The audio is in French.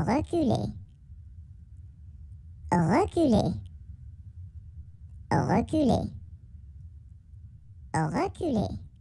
reculer, reculer, reculer, reculer.